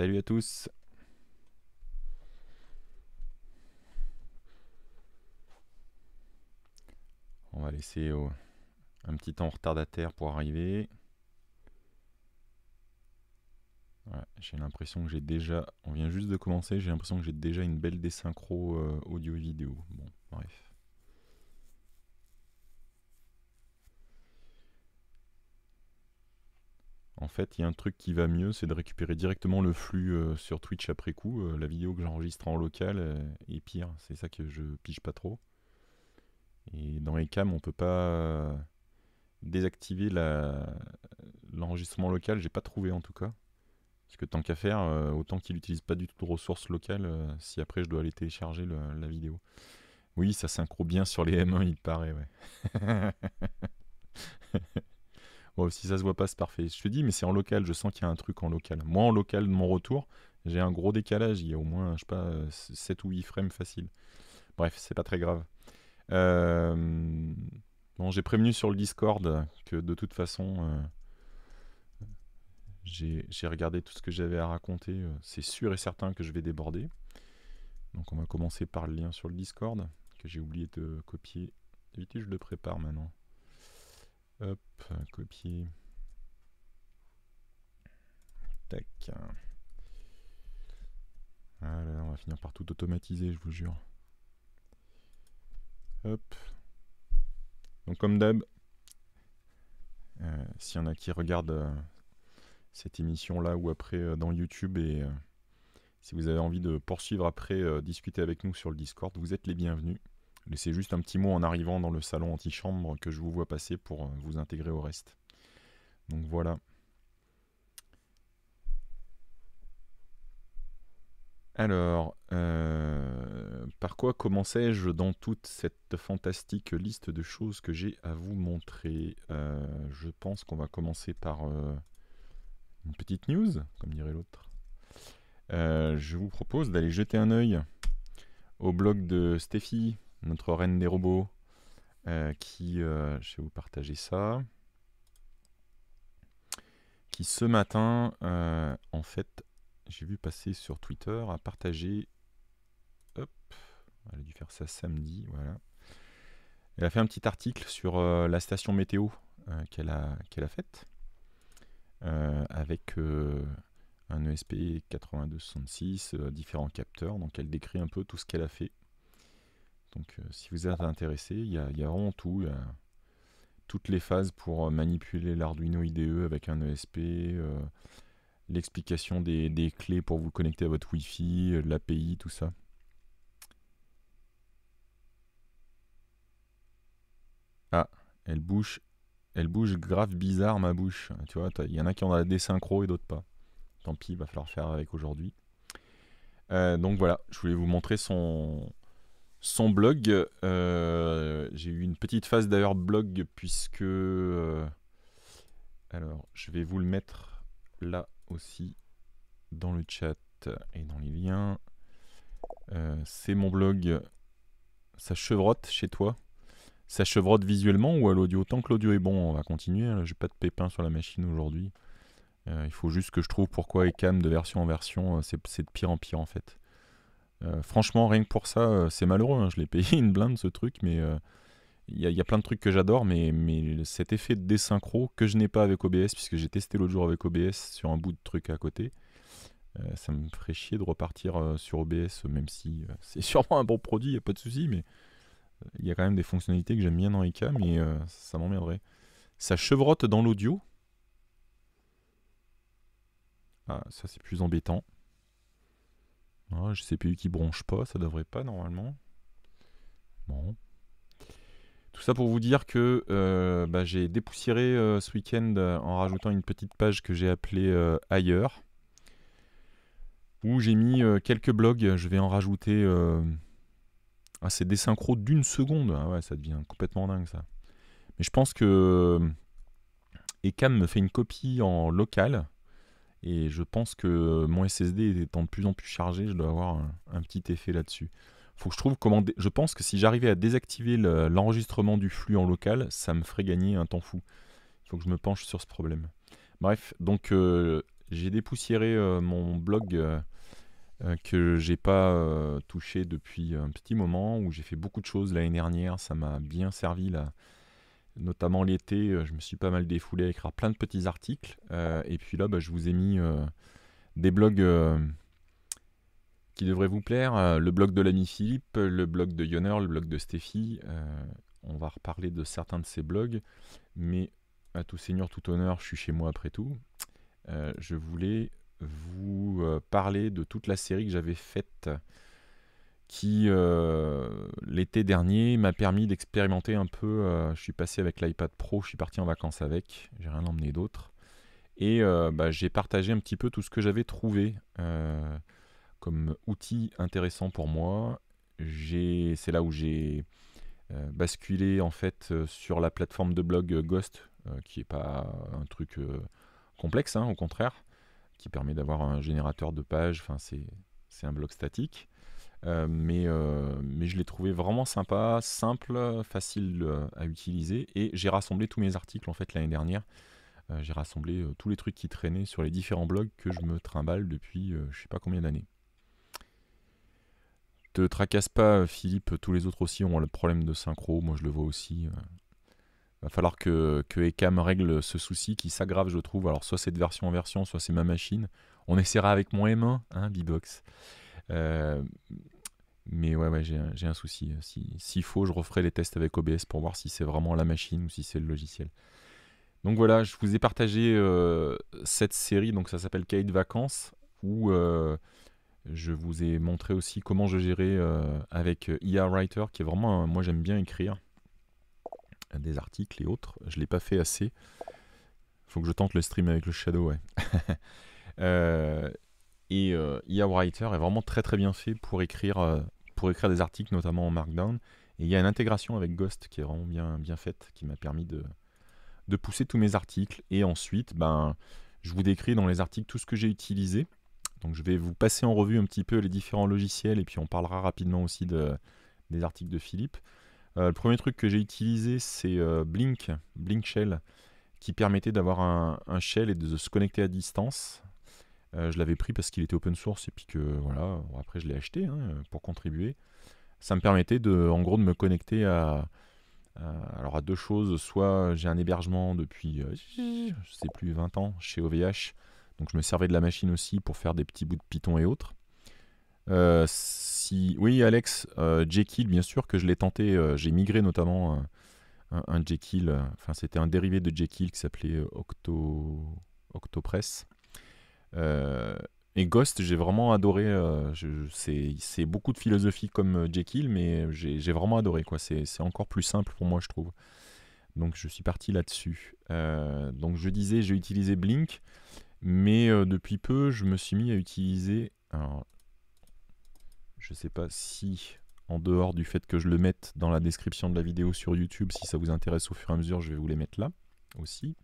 Salut à tous. On va laisser un petit temps retardataire pour arriver. j'ai l'impression que j'ai déjà... On vient juste de commencer, j'ai l'impression que j'ai déjà une belle désynchro euh, audio vidéo. Bon, bref. en fait, il y a un truc qui va mieux, c'est de récupérer directement le flux euh, sur Twitch après coup. Euh, la vidéo que j'enregistre en local euh, est pire, c'est ça que je pige pas trop. Et dans les cams, on peut pas désactiver l'enregistrement local, j'ai pas trouvé en tout cas. Parce que tant qu'à faire, autant qu'il n'utilise pas du tout de ressources locales si après je dois aller télécharger la vidéo. Oui, ça synchro bien sur les M1, il paraît, si ça se voit pas, c'est parfait. Je te dis, mais c'est en local, je sens qu'il y a un truc en local. Moi, en local, de mon retour, j'ai un gros décalage. Il y a au moins, je sais pas, 7 ou 8 frames facile. Bref, c'est pas très grave. Bon, euh, j'ai prévenu sur le Discord que de toute façon, euh, j'ai regardé tout ce que j'avais à raconter. C'est sûr et certain que je vais déborder. Donc, on va commencer par le lien sur le Discord que j'ai oublié de copier. D'habitude, je le prépare maintenant. Hop, copier. Tac. Ah on va finir par tout automatiser, je vous jure. Hop. Donc comme d'hab, euh, s'il y en a qui regardent euh, cette émission-là ou après euh, dans YouTube et si vous avez envie de poursuivre après, discuter avec nous sur le Discord, vous êtes les bienvenus. Laissez juste un petit mot en arrivant dans le salon antichambre que je vous vois passer pour euh, vous intégrer au reste. Donc voilà. Alors, euh, par quoi commençais-je dans toute cette fantastique liste de choses que j'ai à vous montrer euh, Je pense qu'on va commencer par une petite news, comme dirait l'autre. je vous propose d'aller jeter un œil au blog de Steffi, notre reine des robots, euh, qui, euh, je vais vous partager ça, qui ce matin, euh, en fait, j'ai vu passer sur Twitter, a partagé, hop, elle a dû faire ça samedi, voilà. Elle a fait un petit article sur la station météo qu'elle a, qu'elle a faite, avec un e ESP 8266, différents capteurs, donc elle décrit un peu tout ce qu'elle a fait donc euh, si vous êtes intéressé, il y, a, vraiment tout. toutes les phases pour euh, manipuler l'Arduino IDE avec un ESP, euh, l'explication des, clés pour vous connecter à votre Wi-Fi, l'API, tout ça. Ah, elle bouge, elle bouge grave bizarre ma bouche. Tu vois, il y en a qui en ont des synchros et d'autres pas. Tant pis, il va falloir faire avec aujourd'hui. donc voilà, je voulais vous montrer son, son blog. Euh, j'ai eu une petite phase d'ailleurs blog puisque... Euh, alors, je vais vous le mettre là aussi dans le chat et dans les liens. Euh, c'est mon blog. Ça chevrotte chez toi Ça chevrotte visuellement ou à l'audio Tant que l'audio est bon, on va continuer. Hein, j'ai pas de pépin sur la machine aujourd'hui. il faut juste que je trouve pourquoi Ecam de version en version, c'est de pire en pire en fait. Euh, franchement, rien que pour ça, euh, c'est malheureux. Hein. Je l'ai payé une blinde ce truc, mais euh, il y, a plein de trucs que j'adore, mais, cet effet de désynchro que je n'ai pas avec OBS, puisque j'ai testé l'autre jour avec OBS sur un bout de truc à côté, ça me ferait chier de repartir sur OBS, même si c'est sûrement un bon produit, il n'y a pas de souci, mais il y a quand même des fonctionnalités que j'aime bien dans IK, mais ça m'emmerderait. Ça chevrotte dans l'audio. Ah, ça c'est plus embêtant. Ah, j'ai CPU qui bronche pas, ça devrait pas normalement. Bon. Tout ça pour vous dire que euh, bah, j'ai dépoussiéré euh, ce week-end euh, en rajoutant une petite page que j'ai appelée Ailleurs, où j'ai mis quelques blogs. Je vais en rajouter. Ah, c'est des synchros d'une seconde. Ah ouais, ça devient complètement dingue ça. Mais je pense que. Ecam me fait une copie en local. Et je pense que euh, mon SSD étant de plus en plus chargé, je dois avoir un, petit effet là-dessus. Faut que je trouve Je pense que si j'arrivais à désactiver l'enregistrement du flux en local, ça me ferait gagner un temps fou. Il faut que je me penche sur ce problème. Bref, donc euh, j'ai dépoussiéré euh, mon blog que j'ai pas touché depuis un petit moment, où j'ai fait beaucoup de choses l'année dernière. Ça m'a bien servi là notamment l'été, euh, je me suis pas mal défoulé à écrire plein de petits articles. Euh, et puis là, bah, je vous ai mis euh, des blogs qui devraient vous plaire. le blog de l'ami Philippe, le blog de Yonner, le blog de Stéphie. on va reparler de certains de ces blogs. Mais à tout seigneur, tout honneur, je suis chez moi après tout. je voulais vous parler de toute la série que j'avais faite qui, euh, l'été dernier, m'a permis d'expérimenter un peu. Euh, je suis passé avec l'iPad Pro, je suis parti en vacances avec, j'ai rien emmené d'autre. Et euh, bah, j'ai partagé un petit peu tout ce que j'avais trouvé comme outil intéressant pour moi. C'est là où j'ai basculé en fait sur la plateforme de blog Ghost, qui n'est pas un truc complexe, hein, au contraire, qui permet d'avoir un générateur de pages, c'est un blog statique. Euh, euh, mais, je l'ai trouvé vraiment sympa, simple, facile euh, à utiliser. Et j'ai rassemblé tous mes articles en fait l'année dernière. j'ai rassemblé tous les trucs qui traînaient sur les différents blogs que je me trimballe depuis je sais pas combien d'années te tracasse pas, Philippe. Tous les autres aussi ont le problème de synchro. Moi, je le vois aussi. Va falloir que, que Ecam règle ce souci qui s'aggrave, je trouve. Alors, soit c'est de version en version, soit c'est ma machine. On essaiera avec mon M1, hein, B-Box euh, mais ouais, j'ai un, souci. Euh, s'il faut, je referai les tests avec OBS pour voir si c'est vraiment la machine ou si c'est le logiciel. Donc voilà, je vous ai partagé euh, cette série, donc ça s'appelle Cahier de vacances, où je vous ai montré aussi comment je gérais avec IA e Writer, qui est vraiment, moi j'aime bien écrire des articles et autres. Je ne l'ai pas fait assez. Faut que je tente le stream avec le Shadow, ouais. Et euh, IA Writer est vraiment très très bien fait pour écrire, euh, pour écrire des articles, notamment en Markdown. Et il y a une intégration avec Ghost qui est vraiment bien, bien faite, qui m'a permis de, pousser tous mes articles. Et ensuite, ben, je vous décris dans les articles tout ce que j'ai utilisé. Donc je vais vous passer en revue un petit peu les différents logiciels et puis on parlera rapidement aussi des articles de Philippe. Euh, le premier truc que j'ai utilisé, c'est Blink, Blink Shell, qui permettait d'avoir un, shell et de se connecter à distance. Euh, je l'avais pris parce qu'il était open source et puis que voilà, après je l'ai acheté hein, pour contribuer. Ça me permettait de, en gros de me connecter à, alors à deux choses, soit j'ai un hébergement depuis, euh, je sais plus, 20 ans chez OVH, donc je me servais de la machine aussi pour faire des petits bouts de Python et autres. Euh, si, oui, Alex, Jekyll, bien sûr que je l'ai tenté, j'ai migré notamment un, un, Jekyll, enfin c'était un dérivé de Jekyll qui s'appelait Octo... Octopress. Euh, et Ghost, j'ai vraiment adoré. Euh, c'est beaucoup de philosophie comme euh, Jekyll, mais j'ai vraiment adoré. C'est encore plus simple pour moi, je trouve. Donc je suis parti là-dessus. donc je disais, j'ai utilisé Blink, mais depuis peu, je me suis mis à utiliser. Alors, je sais pas si, en dehors du fait que je le mette dans la description de la vidéo sur YouTube, si ça vous intéresse au fur et à mesure, je vais vous les mettre là aussi.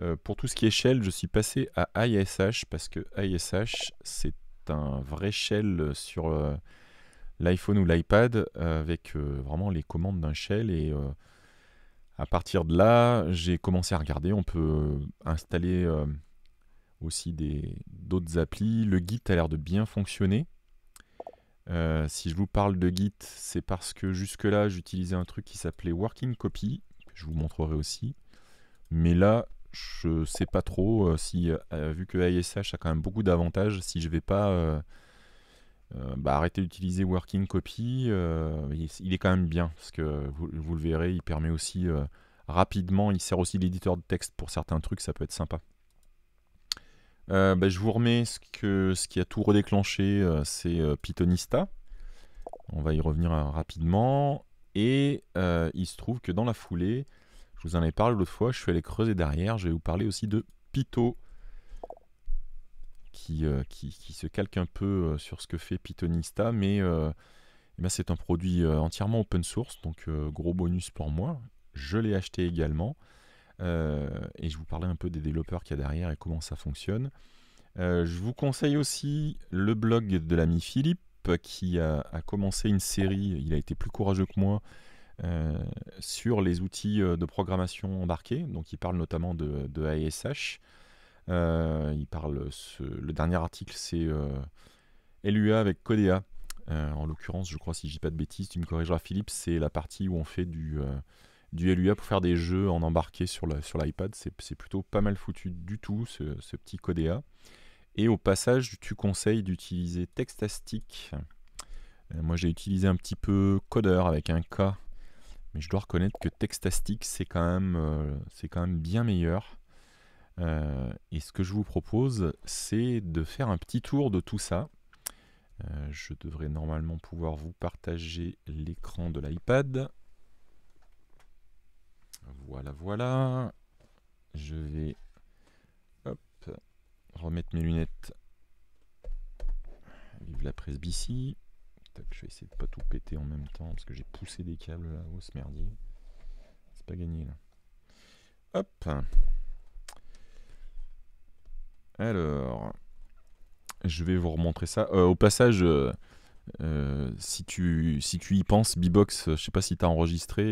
Euh, pour tout ce qui est shell, je suis passé à ISH parce que ISH, c'est un vrai shell sur euh, l'iPhone ou l'iPad avec euh, vraiment les commandes d'un shell. Et à partir de là, j'ai commencé à regarder. On peut installer aussi d'autres applis. Le Git a l'air de bien fonctionner. si je vous parle de Git, c'est parce que jusque-là, j'utilisais un truc qui s'appelait Working Copy. je vous montrerai aussi. Mais là, je sais pas trop euh, si, euh, vu que ASH a quand même beaucoup d'avantages, si je vais pas euh, bah, arrêter d'utiliser Working Copy, il est quand même bien, parce que vous, le verrez, il permet aussi rapidement, il sert aussi l'éditeur de texte pour certains trucs, ça peut être sympa. Bah, je vous remets ce, qui a tout redéclenché, c'est Pythonista. On va y revenir rapidement. Et il se trouve que dans la foulée, je vous en ai parlé l'autre fois, je suis allé creuser derrière. Je vais vous parler aussi de Pito, Qui, euh, qui, se calque un peu euh, sur ce que fait Pythonista, mais euh, eh ben, c'est un produit entièrement open source, donc gros bonus pour moi. Je l'ai acheté également, et je vous parlais un peu des développeurs qu'il y a derrière et comment ça fonctionne. je vous conseille aussi le blog de l'ami Philippe, qui a, commencé une série, il a été plus courageux que moi, euh, sur les outils euh, de programmation embarqués. Donc, il parle notamment de, de AESH. Euh, il parle le dernier article, c'est LUA avec Codea. en l'occurrence, je crois, si je dis pas de bêtises, tu me corrigeras, Philippe, c'est la partie où on fait du du LUA pour faire des jeux en embarqué sur l'iPad. Sur c'est plutôt pas mal foutu du tout, ce, petit codea. Et au passage, tu conseilles d'utiliser Textastic. moi, j'ai utilisé un petit peu Coder avec un K je dois reconnaître que Textastic, c'est quand, même, euh, c'est quand même bien meilleur. Euh, et ce que je vous propose, c'est de faire un petit tour de tout ça. Euh, je devrais normalement pouvoir vous partager l'écran de l'iPad. Voilà, voilà. Je vais remettre mes lunettes. Vive la presbytie je vais essayer de pas tout péter en même temps parce que j'ai poussé des câbles là haut ce merdier. C'est pas gagné là. Hop. Alors, je vais vous remontrer ça. Euh, au passage, euh, euh, si, tu, si tu y penses, Bbox, je ne sais pas si tu as enregistré,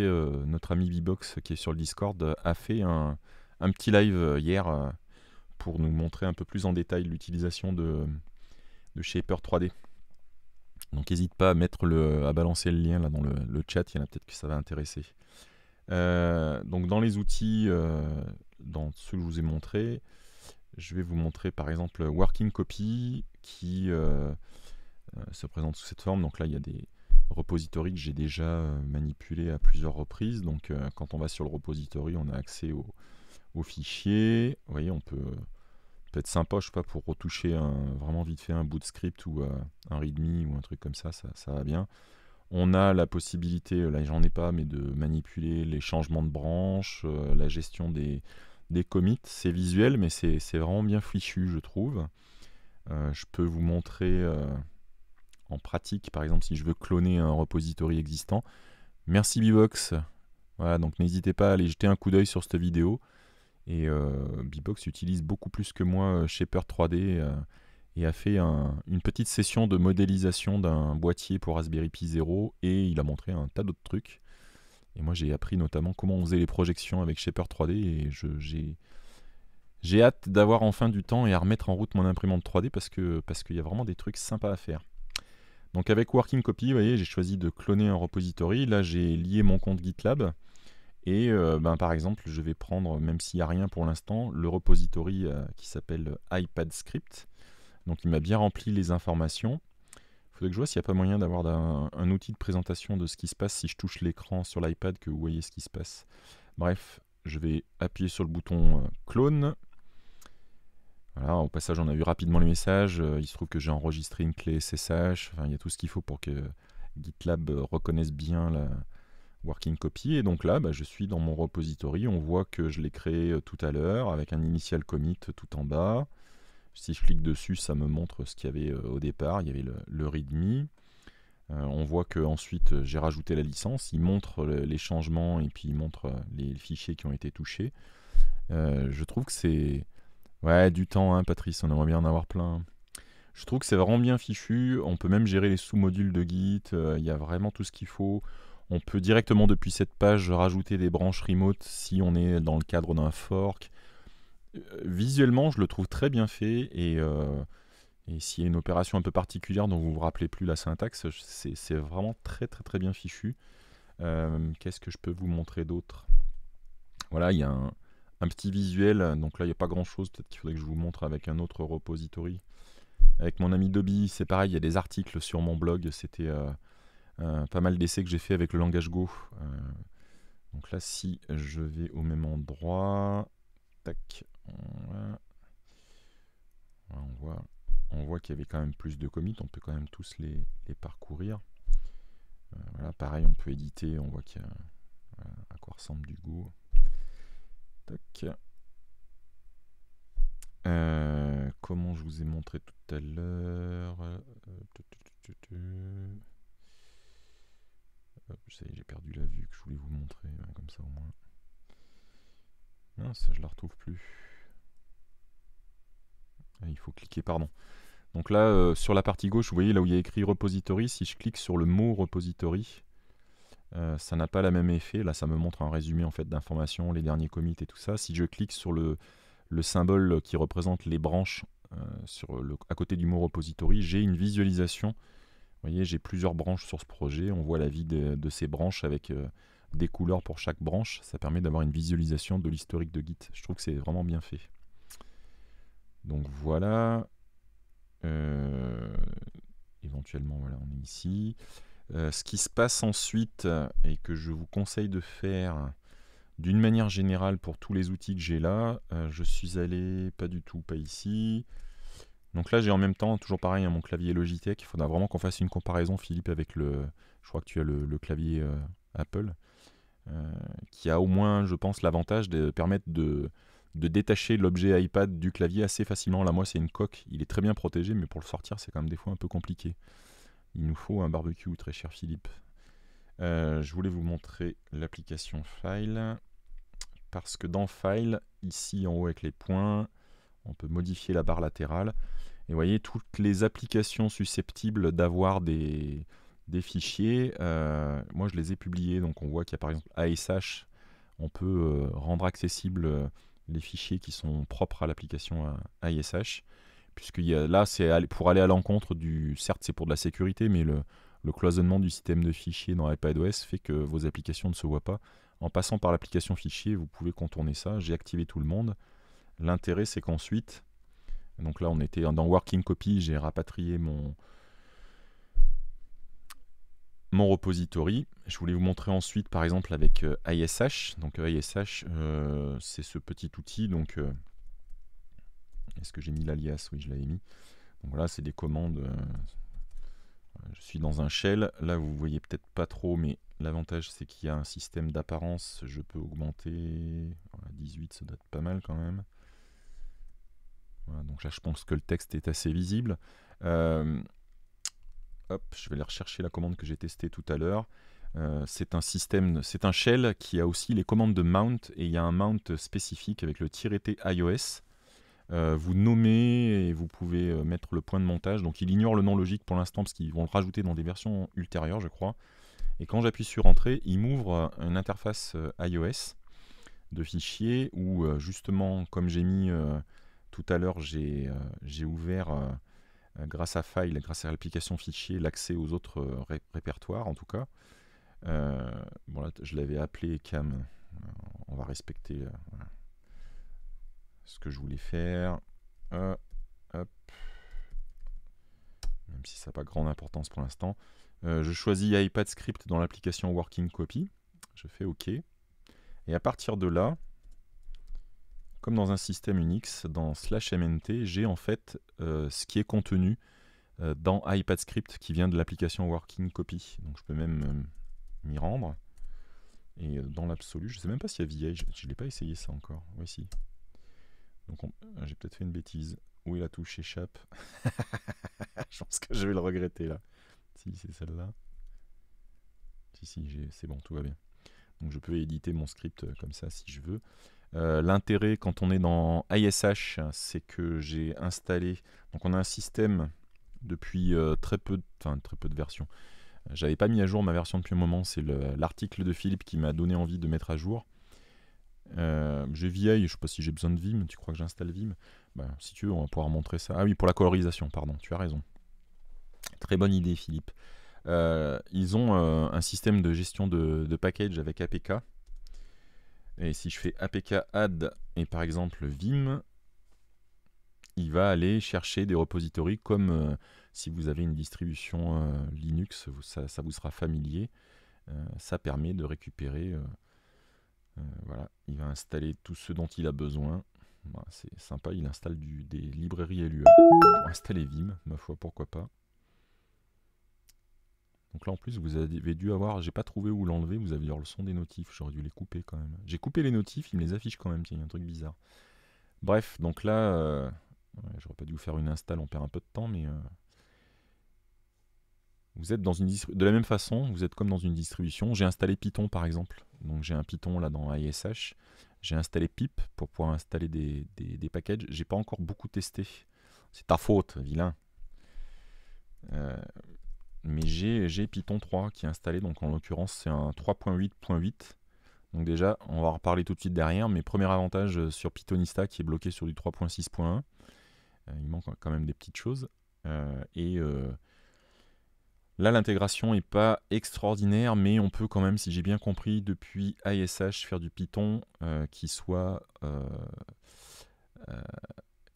notre ami Bbox qui est sur le Discord a fait un, petit live hier pour nous montrer un peu plus en détail l'utilisation de, de Shaper 3D. Donc n'hésite pas à, mettre le, à balancer le lien là dans le, chat, il y en a peut-être que ça va intéresser. Euh, donc dans les outils, euh, dans ceux que je vous ai montrés, je vais vous montrer par exemple Working Copy qui euh, se présente sous cette forme. Donc là il y a des repositories que j'ai déjà manipulés à plusieurs reprises. Donc quand on va sur le repository, on a accès aux fichiers. Vous voyez, on peut peut-être sympa, je sais pas, pour retoucher vraiment vite fait un bout de script ou euh, un readme ou un truc comme ça, ça, va bien. On a la possibilité, euh, là j'en ai pas, mais de manipuler les changements de branches, euh, la gestion des, commits. C'est visuel, mais c'est vraiment bien fichu, je trouve. je peux vous montrer en pratique, par exemple, si je veux cloner un repository existant. Merci Bivox. Voilà, donc n'hésitez pas à aller jeter un coup d'œil sur cette vidéo. Et euh, Bebox utilise beaucoup plus que moi euh, Shaper 3D euh, et a fait une petite session de modélisation d'un boîtier pour Raspberry Pi 0 et il a montré un tas d'autres trucs. Et moi j'ai appris notamment comment on faisait les projections avec Shaper 3D et j'ai... hâte d'avoir enfin du temps et à remettre en route mon imprimante 3D parce que parce qu'il y a vraiment des trucs sympas à faire. Donc avec Working Copy, vous voyez, j'ai choisi de cloner un repository. Là, j'ai lié mon compte GitLab et euh, ben, par exemple, je vais prendre, même s'il n'y a rien pour l'instant, le repository euh, qui s'appelle iPad Script. Donc il m'a bien rempli les informations. Il faudrait que je vois s'il n'y a pas moyen d'avoir un, outil de présentation de ce qui se passe si je touche l'écran sur l'iPad, que vous voyez ce qui se passe. Bref, je vais appuyer sur le bouton euh, clone. Voilà, au passage, on a vu rapidement les messages. Il se trouve que j'ai enregistré une clé SSH. Enfin, il y a tout ce qu'il faut pour que GitLab reconnaisse bien la, working copy. Et donc là, bah, je suis dans mon repository. On voit que je l'ai créé euh, tout à l'heure avec un initial commit tout en bas. Si je clique dessus, ça me montre ce qu'il y avait euh, au départ. Il y avait le, readme. Euh, on voit que ensuite j'ai rajouté la licence. Il montre les changements et puis il montre les fichiers qui ont été touchés. je trouve que c'est ouais du temps, hein, Patrice. On aimerait bien en avoir plein. Je trouve que c'est vraiment bien fichu. On peut même gérer les sous-modules de Git. Il y a vraiment tout ce qu'il faut. On peut directement depuis cette page rajouter des branches remote si on est dans le cadre d'un fork. Euh, visuellement, je le trouve très bien fait euh, et, s'il y a une opération un peu particulière dont vous ne vous rappelez plus la syntaxe, c'est vraiment très très très bien fichu. Euh, qu'est-ce que je peux vous montrer d'autre Voilà, il y a un, petit visuel, donc là il n'y a pas grand chose, peut-être qu'il faudrait que je vous montre avec un autre repository. Avec mon ami Dobby, c'est pareil, il y a des articles sur mon blog, c'était... Euh, pas mal d'essais que j'ai fait avec le langage Go. Euh, donc là, si je vais au même endroit, tac, on voit, on voit qu'il y avait quand même plus de commits, on peut quand même tous les, parcourir. Euh, voilà, pareil, on peut éditer, on voit qu'il à quoi ressemble du Go. Tac. comment je vous ai montré tout à l'heure j'ai perdu la vue que je voulais vous montrer, hein, comme ça au moins. ça je la retrouve plus. Ah, il faut cliquer, pardon. Donc là, euh, sur la partie gauche, vous voyez là où il y a écrit repository, si je clique sur le mot repository, euh, ça n'a pas la même effet. Là, ça me montre un résumé en fait d'informations, les derniers commits et tout ça. Si je clique sur le, symbole qui représente les branches euh, sur le, à côté du mot repository, j'ai une visualisation vous voyez, j'ai plusieurs branches sur ce projet. On voit la vie de, ces branches avec euh, des couleurs pour chaque branche. Ça permet d'avoir une visualisation de l'historique de Git. Je trouve que c'est vraiment bien fait. Donc voilà. Euh, éventuellement, voilà, on est ici. Euh, ce qui se passe ensuite et que je vous conseille de faire d'une manière générale pour tous les outils que j'ai là, je suis allé pas du tout, pas ici. Donc là, j'ai en même temps, toujours pareil, hein, mon clavier Logitech. Il faudra vraiment qu'on fasse une comparaison, Philippe, avec le. Je crois que tu as le, clavier euh, Apple, euh, qui a au moins, je pense, l'avantage de permettre de, détacher l'objet iPad du clavier assez facilement. Là, moi, c'est une coque. Il est très bien protégé, mais pour le sortir, c'est quand même des fois un peu compliqué. Il nous faut un barbecue, très cher Philippe. Euh, je voulais vous montrer l'application File, parce que dans File, ici en haut avec les points, on peut modifier la barre latérale. Et vous voyez, toutes les applications susceptibles d'avoir des, des, fichiers, euh, moi je les ai publiés, donc on voit qu'il y a par exemple ASH, on peut euh, rendre accessibles euh, les fichiers qui sont propres à l'application ASH, puisque là, c'est pour aller à l'encontre du... Certes, c'est pour de la sécurité, mais le, le cloisonnement du système de fichiers dans iPadOS fait que vos applications ne se voient pas. En passant par l'application fichier, vous pouvez contourner ça. J'ai activé tout le monde. L'intérêt, c'est qu'ensuite, donc là, on était dans Working Copy, j'ai rapatrié mon, mon repository. Je voulais vous montrer ensuite, par exemple, avec ISH. Euh, donc ISH, euh, euh, c'est ce petit outil. Donc, est-ce que j'ai mis l'alias Oui, je l'avais mis. Donc voilà, c'est des commandes. je suis dans un shell. Là, vous voyez peut-être pas trop, mais l'avantage, c'est qu'il y a un système d'apparence. Je peux augmenter. 18, ça doit pas mal quand même donc là, je pense que le texte est assez visible. Euh, hop, je vais aller rechercher la commande que j'ai testée tout à l'heure. Euh, c'est un système, c'est un shell qui a aussi les commandes de mount et il y a un mount spécifique avec le -t iOS. Euh, vous nommez et vous pouvez mettre le point de montage. Donc il ignore le nom logique pour l'instant parce qu'ils vont le rajouter dans des versions ultérieures, je crois. Et quand j'appuie sur Entrée, il m'ouvre une interface iOS de fichiers où justement, comme j'ai mis tout à l'heure, j'ai euh, ouvert, euh, euh, grâce à File, grâce à l'application fichier, l'accès aux autres répertoires, en tout cas. je l'avais appelé cam. on va respecter ce que je voulais faire. Même si ça n'a pas grande importance pour l'instant. je choisis iPad Script dans l'application Working Copy. Je fais OK. Et à partir de là, comme dans un système Unix, dans slash mnt, j'ai en fait euh, ce qui est contenu euh, dans « iPad Script » qui vient de l'application Working Copy. Donc je peux même euh, m'y rendre. Et dans l'absolu, je ne sais même pas s'il y a VI, je ne l'ai pas essayé ça encore. Oui, si. Donc ah, j'ai peut-être fait une bêtise. Où est la touche échappe Je pense que je vais le regretter là. Si, c'est celle-là. Si, si, c'est bon, tout va bien. Donc je peux éditer mon script comme ça si je veux. Euh, l'intérêt quand on est dans ISH, c'est que j'ai installé. Donc on a un système depuis euh, très peu de, enfin, très peu de versions. J'avais pas mis à jour ma version depuis un moment, c'est l'article de Philippe qui m'a donné envie de mettre à jour. Euh, j'ai VI, je sais pas si j'ai besoin de Vim, tu crois que j'installe Vim bah, Si tu veux, on va pouvoir montrer ça. Ah oui, pour la colorisation, pardon, tu as raison. Très bonne idée Philippe. ils ont un système de gestion de, de package avec APK. Et si je fais apk add et par exemple vim, il va aller chercher des repositories comme euh, si vous avez une distribution euh, Linux, ça, vous sera familier. Euh, ça permet de récupérer. voilà, il va installer tout ce dont il a besoin. Bah, c'est sympa, il installe des librairies LUA pour installer Vim, ma foi, pourquoi pas. Donc là en plus vous avez dû avoir, j'ai pas trouvé où l'enlever, vous avez dû avoir le son des notifs, j'aurais dû les couper quand même. J'ai coupé les notifs, ils me les affichent quand même, tiens, il y a un truc bizarre. Bref, donc là, euh, j'aurais pas dû vous faire une install, on perd un peu de temps, mais euh, vous êtes dans une de la même façon, vous êtes comme dans une distribution. J'ai installé Python par exemple, donc j'ai un Python là dans ISH. J'ai installé pip pour pouvoir installer des, des, des packages. J'ai pas encore beaucoup testé. C'est ta faute, vilain. Euh, mais j'ai Python 3 qui est installé, donc en l'occurrence c'est un 3.8.8. Donc déjà, on va reparler tout de suite derrière, mais premier avantage euh, sur Pythonista qui est bloqué sur du 3.6.1, euh, il manque quand même des petites choses. Euh, et là, l'intégration n'est pas extraordinaire, mais on peut quand même, si j'ai bien compris, depuis ISH faire du Python qui soit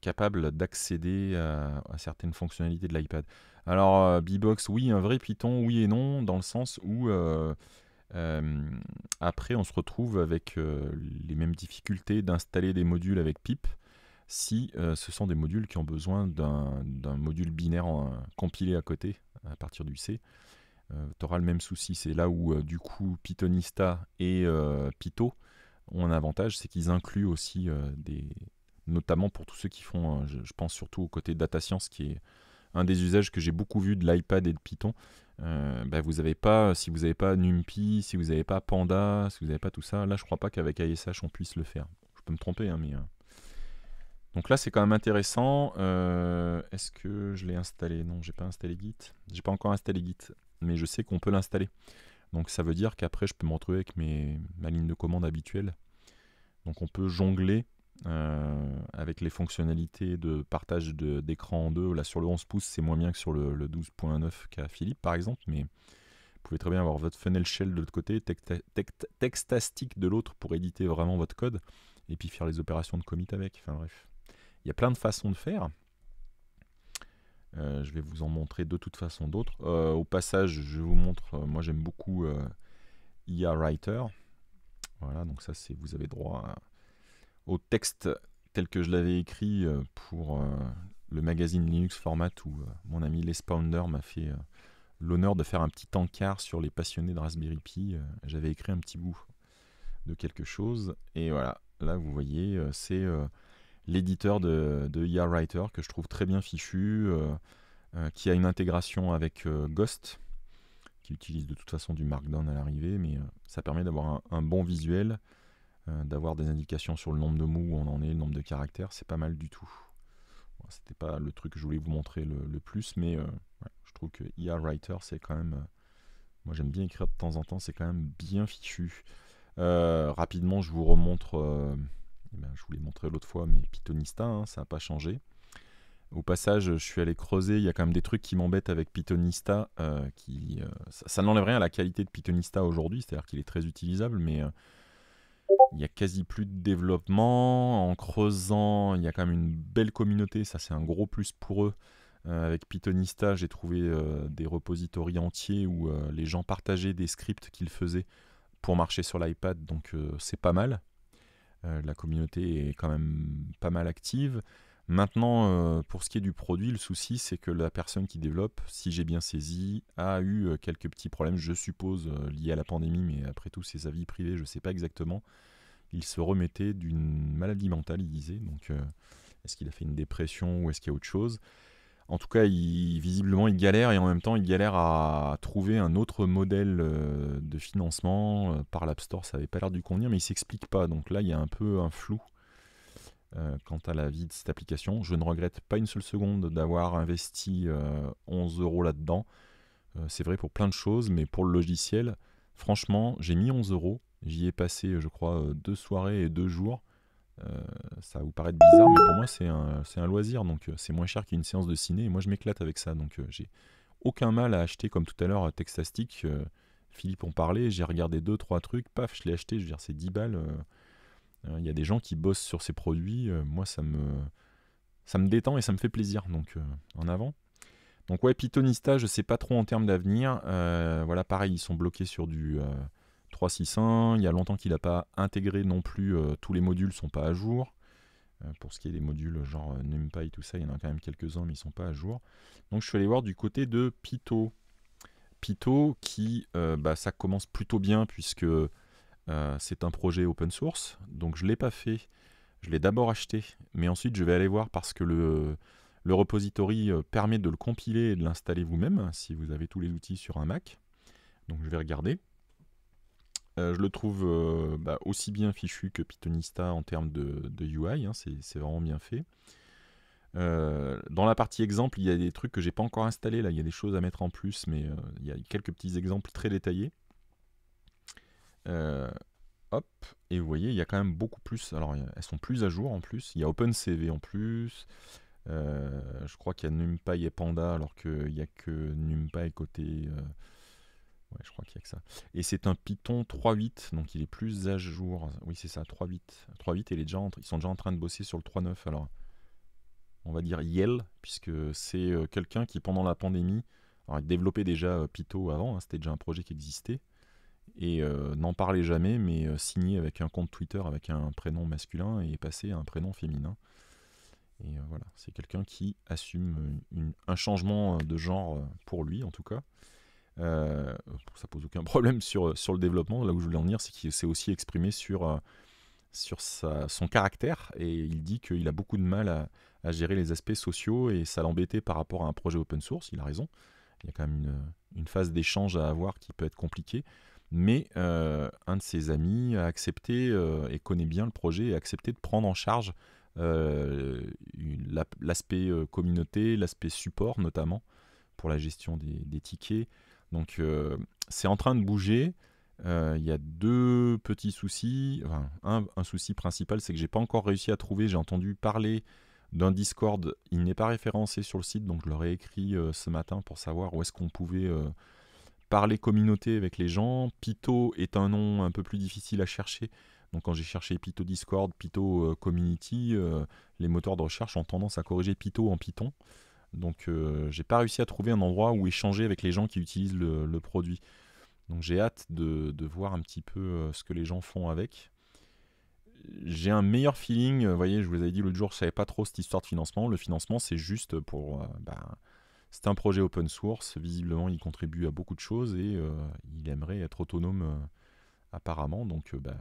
capable d'accéder à certaines fonctionnalités de l'iPad. Alors, euh, Bbox, oui, un vrai Python, oui et non, dans le sens où euh, euh, après, on se retrouve avec les mêmes difficultés d'installer des modules avec pip si ce sont des modules qui ont besoin d'un module binaire compilé à côté, à partir du C. tu auras le même souci, c'est là où du coup Pythonista et Pito ont un avantage, c'est qu'ils incluent aussi des... notamment pour tous ceux qui font, je, je, pense surtout au côté data science qui est un des usages que j'ai beaucoup vu de l'iPad et de Python. Euh, bah, vous avez pas, si vous n'avez pas NumPy, si vous n'avez pas Panda, si vous n'avez pas tout ça, là je crois pas qu'avec ISH on puisse le faire. Je peux me tromper, hein, mais. Euh. Donc là c'est quand même intéressant. Euh, est-ce que je l'ai installé Non, j'ai pas installé Git. J'ai pas encore installé Git, mais je sais qu'on peut l'installer. Donc ça veut dire qu'après je peux me avec mes, ma ligne de commande habituelle. Donc on peut jongler euh, avec les fonctionnalités de partage d'écran en deux. Là, sur le 11 pouces, c'est moins bien que sur le, 12.9 qu'a Philippe, par exemple, mais vous pouvez très bien avoir votre funnel shell de l'autre côté, textastic de l'autre pour éditer vraiment votre code, et puis faire les opérations de commit avec. Enfin bref, il y a plein de façons de faire. Euh, je vais vous en montrer de toute façon d'autres. Euh, au passage, je vous montre, moi j'aime beaucoup IA Writer. Voilà, donc ça c'est vous avez droit à texte tel que je l'avais écrit euh, pour euh, le magazine Linux Format où euh, mon ami Les Pounder m'a fait l'honneur de faire un petit encart sur les passionnés de Raspberry Pi. J'avais écrit un petit bout de quelque chose et voilà, là vous voyez, c'est l'éditeur de, de e Writer que je trouve très bien fichu, qui a une intégration avec Ghost qui utilise de toute façon du Markdown à l'arrivée, mais ça permet d'avoir un bon visuel euh, d'avoir des indications sur le nombre de mots où on en est, le nombre de caractères, c'est pas mal du tout. C'était pas le truc que je voulais vous montrer le, plus, mais euh, je trouve que IA e Writer, c'est quand même. Euh, moi, j'aime bien écrire de temps en temps, c'est quand même bien fichu. rapidement, je vous remontre. Eh ben, je vous l'ai montré l'autre fois, mais Pythonista, hein, ça n'a pas changé. Au passage, je suis allé creuser, il y a quand même des trucs qui m'embêtent avec Pythonista. qui, ça n'enlève rien à la qualité de Pythonista aujourd'hui, c'est-à-dire qu'il est très utilisable, mais il n'y a quasi plus de développement. En creusant, il y a quand même une belle communauté, ça c'est un gros plus pour eux. Euh, avec Pythonista, j'ai trouvé euh, des repositories entiers où euh, les gens partageaient des scripts qu'ils faisaient pour marcher sur l'iPad, donc c'est pas mal. la communauté est quand même pas mal active. Maintenant, euh, pour ce qui est du produit, le souci, c'est que la personne qui développe, si j'ai bien saisi, a eu euh, quelques petits problèmes, je suppose, euh, liés à la pandémie, mais après tout, ses avis privés, je ne sais pas exactement. Il se remettait d'une maladie mentale, il disait. Donc, est-ce qu'il a fait une dépression ou est-ce qu'il y a autre chose En tout cas, il, visiblement, il galère et en même temps, il galère à trouver un autre modèle de financement. Par l'App Store, ça n'avait pas l'air du convenir, mais il ne s'explique pas. Donc là, il y a un peu un flou euh, quant à la vie de cette application. Je ne regrette pas une seule seconde d'avoir investi 11 euh, euros là-dedans. Euh, c'est vrai pour plein de choses, mais pour le logiciel, franchement, j'ai mis 11 euros. J'y ai passé, je crois, deux soirées et deux jours. ça va vous paraître bizarre, mais pour moi, c'est un, loisir. Donc, c'est moins cher qu'une séance de ciné. Et moi, je m'éclate avec ça. Donc, j'ai aucun mal à acheter, comme tout à l'heure, Texastic. Philippe en parlait. J'ai regardé deux, trois trucs. Paf, je l'ai acheté. Je veux dire, c'est 10 balles euh, il y a des gens qui bossent sur ces produits. Euh, moi, ça me, ça me détend et ça me fait plaisir. Donc, euh, en avant. Donc ouais, Pythonista, je sais pas trop en termes d'avenir. voilà, pareil, ils sont bloqués sur du 3.6.1. Il y a longtemps qu'il n'a pas intégré non plus. tous les modules sont pas à jour. pour ce qui est des modules genre NumPy, tout ça, il y en a quand même quelques-uns, mais ils sont pas à jour. Donc je suis allé voir du côté de Pito Pito qui, bah, ça commence plutôt bien puisque euh, c'est un projet open source, donc je ne l'ai pas fait. Je l'ai d'abord acheté, mais ensuite je vais aller voir parce que le, repository euh, permet de le compiler et de l'installer vous-même hein, si vous avez tous les outils sur un Mac. Donc je vais regarder. Euh, je le trouve bah, aussi bien fichu que Pythonista en termes de, UI, hein, c'est vraiment bien fait. dans la partie exemple, il y a des trucs que j'ai pas encore installés là, il y a des choses à mettre en plus, mais il y a quelques petits exemples très détaillés. Euh, hop, et vous voyez, il y a quand même beaucoup plus. Alors, elles sont plus à jour en plus. Il y a OpenCV en plus. Euh, je crois qu'il y a NumPy et Panda, alors qu'il n'y a que NumPy côté. Euh, ouais, je crois qu'il n'y a que ça. Et c'est un Python 3.8, donc il est plus à jour. Oui, c'est ça, 3.8. 3.8, ils sont déjà en train de bosser sur le 3.9. Alors, on va dire Yel, puisque c'est quelqu'un qui, pendant la pandémie, a développait déjà Python avant, hein, c'était déjà un projet qui existait et euh, n'en parler jamais, mais euh, signer avec un compte Twitter avec un prénom masculin et passer à un prénom féminin. Et euh, voilà, c'est quelqu'un qui assume un changement de genre pour lui, en tout cas. ça pose aucun problème sur, sur le développement. Là où je voulais en venir, c'est qu'il s'est aussi exprimé sur, sur son caractère et il dit qu'il a beaucoup de mal à, à gérer les aspects sociaux et ça l'embêtait par rapport à un projet open source. Il a raison. Il y a quand même une, une phase d'échange à avoir qui peut être compliquée. Mais euh, un de ses amis a accepté euh, et connaît bien le projet et a accepté de prendre en charge euh, l'aspect communauté, l'aspect support notamment pour la gestion des, tickets. Donc c'est en train de bouger. Il y a deux petits soucis. un, souci principal, c'est que je n'ai pas encore réussi à trouver. J'ai entendu parler d'un Discord. Il n'est pas référencé sur le site, donc je leur ai écrit ce matin pour savoir où est-ce qu'on pouvait Parler communauté avec les gens. Pito est un nom un peu plus difficile à chercher. Donc quand j'ai cherché Pito Discord, Pito euh, Community, euh, les moteurs de recherche ont tendance à corriger Pito en Python. Donc euh, j'ai pas réussi à trouver un endroit où échanger avec les gens qui utilisent le, produit. Donc j'ai hâte de, voir un petit peu ce que les gens font avec. J'ai un meilleur feeling, vous voyez, je vous avais dit l'autre jour, je savais pas trop cette histoire de financement. Le financement, c'est juste pour bah, c'est un projet open source, visiblement il contribue à beaucoup de choses et euh, il aimerait être autonome euh, apparemment. Donc euh, bah,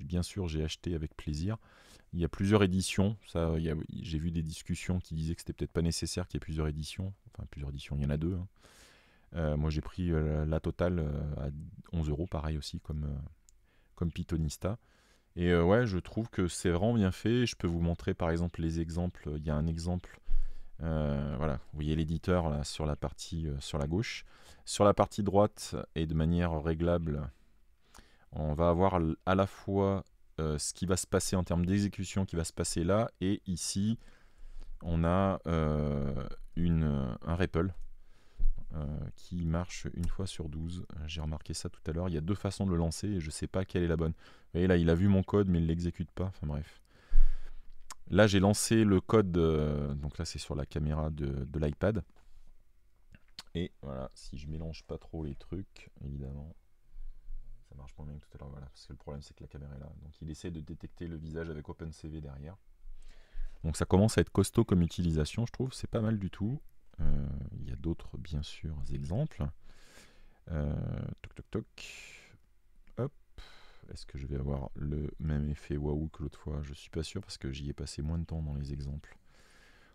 bien sûr j'ai acheté avec plaisir. Il y a plusieurs éditions, j'ai vu des discussions qui disaient que c'était peut-être pas nécessaire qu'il y ait plusieurs éditions. Enfin plusieurs éditions, il y en a deux. Hein. moi j'ai pris la totale à 11 euros, pareil aussi comme, comme Pythonista. Et ouais, je trouve que c'est vraiment bien fait. Je peux vous montrer par exemple les exemples. Il y a un exemple euh, voilà, vous voyez l'éditeur sur la partie euh, sur la gauche. Sur la partie droite et de manière réglable, on va avoir à la fois euh, ce qui va se passer en termes d'exécution qui va se passer là et ici on a une, un REPL qui marche une fois sur 12. J'ai remarqué ça tout à l'heure. Il y a deux façons de le lancer et je ne sais pas quelle est la bonne. Vous voyez là, il a vu mon code mais il l'exécute pas. Enfin bref. Là, j'ai lancé le code. Euh, donc là, c'est sur la caméra de, l'iPad. Et voilà, si je mélange pas trop les trucs, évidemment, ça marche pas bien que tout à l'heure. Voilà, parce que le problème, c'est que la caméra est là. Donc il essaie de détecter le visage avec OpenCV derrière. Donc ça commence à être costaud comme utilisation, je trouve. C'est pas mal du tout. Euh, il y a d'autres, bien sûr, exemples. Euh, toc toc toc est-ce que je vais avoir le même effet waouh que l'autre fois Je suis pas sûr parce que j'y ai passé moins de temps dans les exemples.